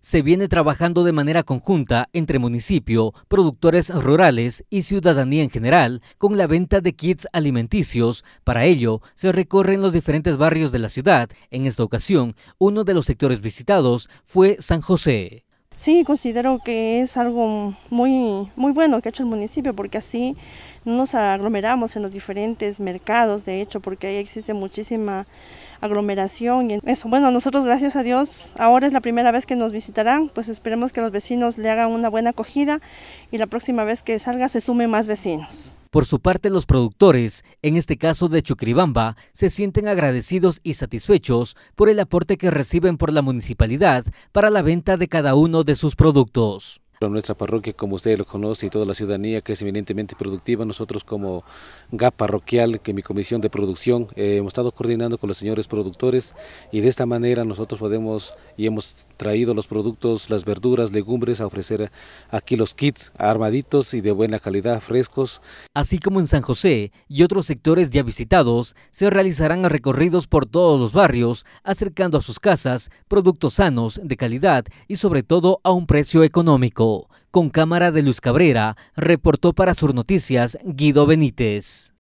se viene trabajando de manera conjunta entre municipio, productores rurales y ciudadanía en general con la venta de kits alimenticios. Para ello, se recorren los diferentes barrios de la ciudad. En esta ocasión, uno de los sectores visitados fue San José sí considero que es algo muy, muy bueno que ha hecho el municipio porque así nos aglomeramos en los diferentes mercados, de hecho, porque ahí existe muchísima aglomeración y eso. Bueno, nosotros gracias a Dios, ahora es la primera vez que nos visitarán, pues esperemos que los vecinos le hagan una buena acogida y la próxima vez que salga se sumen más vecinos. Por su parte, los productores, en este caso de Chucribamba, se sienten agradecidos y satisfechos por el aporte que reciben por la municipalidad para la venta de cada uno de sus productos. Nuestra parroquia, como usted lo conoce, y toda la ciudadanía que es eminentemente productiva, nosotros como GAP parroquial, que mi comisión de producción, eh, hemos estado coordinando con los señores productores y de esta manera nosotros podemos y hemos traído los productos, las verduras, legumbres a ofrecer aquí los kits armaditos y de buena calidad, frescos. Así como en San José y otros sectores ya visitados, se realizarán recorridos por todos los barrios, acercando a sus casas productos sanos, de calidad y sobre todo a un precio económico. Con cámara de Luz Cabrera, reportó para Sur Noticias Guido Benítez.